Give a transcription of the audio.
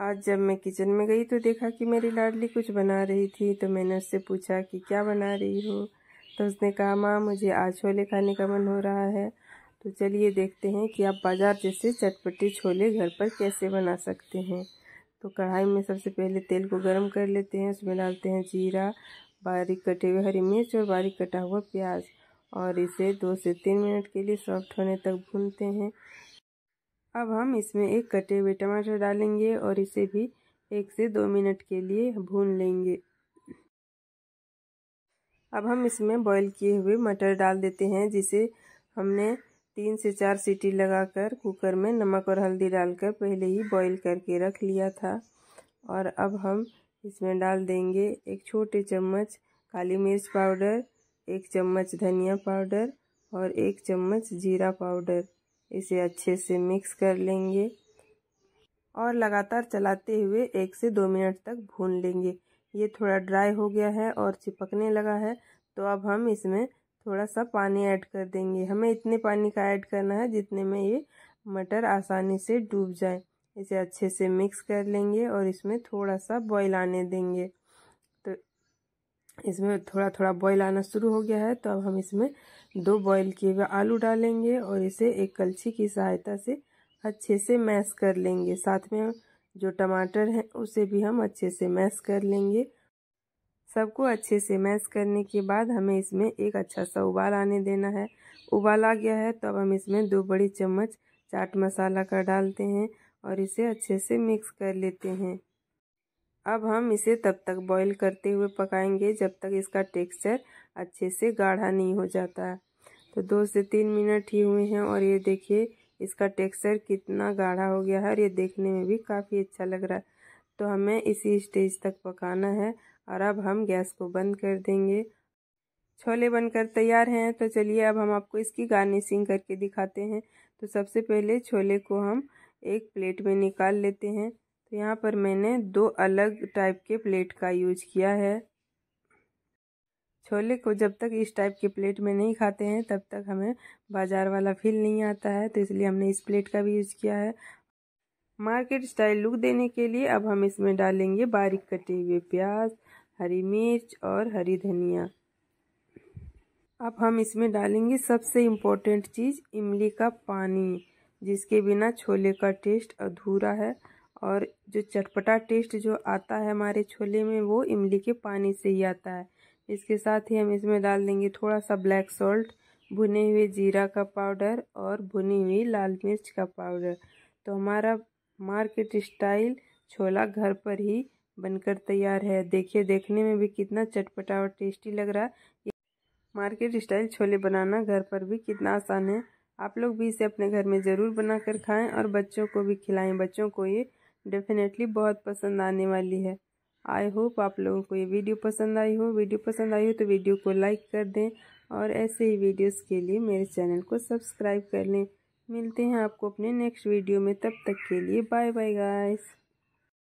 आज जब मैं किचन में गई तो देखा कि मेरी लाडली कुछ बना रही थी तो मैंने उससे पूछा कि क्या बना रही हो तो उसने कहा माँ मुझे आज छोले खाने का मन हो रहा है तो चलिए देखते हैं कि आप बाज़ार जैसे चटपटे छोले घर पर कैसे बना सकते हैं तो कढ़ाई में सबसे पहले तेल को गर्म कर लेते हैं उसमें डालते हैं जीरा बारीक कटे हुए हरी मिर्च और बारीक कटा हुआ प्याज और इसे दो से तीन मिनट के लिए सॉफ्ट होने तक भूनते हैं अब हम इसमें एक कटे हुए टमाटर डालेंगे और इसे भी एक से दो मिनट के लिए भून लेंगे अब हम इसमें बॉईल किए हुए मटर डाल देते हैं जिसे हमने तीन से चार सीटी लगाकर कुकर में नमक और हल्दी डालकर पहले ही बॉईल करके रख लिया था और अब हम इसमें डाल देंगे एक छोटे चम्मच काली मिर्च पाउडर एक चम्मच धनिया पाउडर और एक चम्मच जीरा पाउडर इसे अच्छे से मिक्स कर लेंगे और लगातार चलाते हुए एक से दो मिनट तक भून लेंगे ये थोड़ा ड्राई हो गया है और चिपकने लगा है तो अब हम इसमें थोड़ा सा पानी ऐड कर देंगे हमें इतने पानी का ऐड करना है जितने में ये मटर आसानी से डूब जाए इसे अच्छे से मिक्स कर लेंगे और इसमें थोड़ा सा बॉईल आने देंगे इसमें थोड़ा थोड़ा बॉयल आना शुरू हो गया है तो अब हम इसमें दो बॉयल किए हुए आलू डालेंगे और इसे एक कलछी की सहायता से अच्छे से मैश कर लेंगे साथ में जो टमाटर हैं उसे भी हम अच्छे से मैश कर लेंगे सबको अच्छे से मैश करने के बाद हमें इसमें एक अच्छा सा उबाल आने देना है उबाल आ गया है तो अब हम इसमें दो बड़ी चम्मच चाट मसाला का डालते हैं और इसे अच्छे से मिक्स कर लेते हैं अब हम इसे तब तक बॉईल करते हुए पकाएंगे जब तक इसका टेक्सचर अच्छे से गाढ़ा नहीं हो जाता तो दो से तीन मिनट ही हुए हैं और ये देखिए इसका टेक्सचर कितना गाढ़ा हो गया है और ये देखने में भी काफ़ी अच्छा लग रहा है तो हमें इसी स्टेज तक पकाना है और अब हम गैस को बंद कर देंगे छोले बनकर तैयार हैं तो चलिए अब हम आपको इसकी गार्निशिंग करके दिखाते हैं तो सबसे पहले छोले को हम एक प्लेट में निकाल लेते हैं यहाँ पर मैंने दो अलग टाइप के प्लेट का यूज किया है छोले को जब तक इस टाइप के प्लेट में नहीं खाते हैं तब तक हमें बाज़ार वाला फील नहीं आता है तो इसलिए हमने इस प्लेट का भी यूज़ किया है मार्केट स्टाइल लुक देने के लिए अब हम इसमें डालेंगे बारीक कटे हुए प्याज हरी मिर्च और हरी धनिया अब हम इसमें डालेंगे सबसे इम्पोर्टेंट चीज़ इमली का पानी जिसके बिना छोले का टेस्ट अधूरा है और जो चटपटा टेस्ट जो आता है हमारे छोले में वो इमली के पानी से ही आता है इसके साथ ही हम इसमें डाल देंगे थोड़ा सा ब्लैक सॉल्ट भुने हुए जीरा का पाउडर और भुनी हुई लाल मिर्च का पाउडर तो हमारा मार्केट स्टाइल छोला घर पर ही बनकर तैयार है देखिए देखने में भी कितना चटपटा और टेस्टी लग रहा है मार्केट स्टाइल छोले बनाना घर पर भी कितना आसान है आप लोग भी इसे अपने घर में ज़रूर बनाकर खाएं और बच्चों को भी खिलाएं बच्चों को ये डेफिनेटली बहुत पसंद आने वाली है आई होप आप लोगों को ये वीडियो पसंद आई हो वीडियो पसंद आई हो तो वीडियो को लाइक कर दें और ऐसे ही वीडियोस के लिए मेरे चैनल को सब्सक्राइब कर लें मिलते हैं आपको अपने नेक्स्ट वीडियो में तब तक के लिए बाय बाय गाइस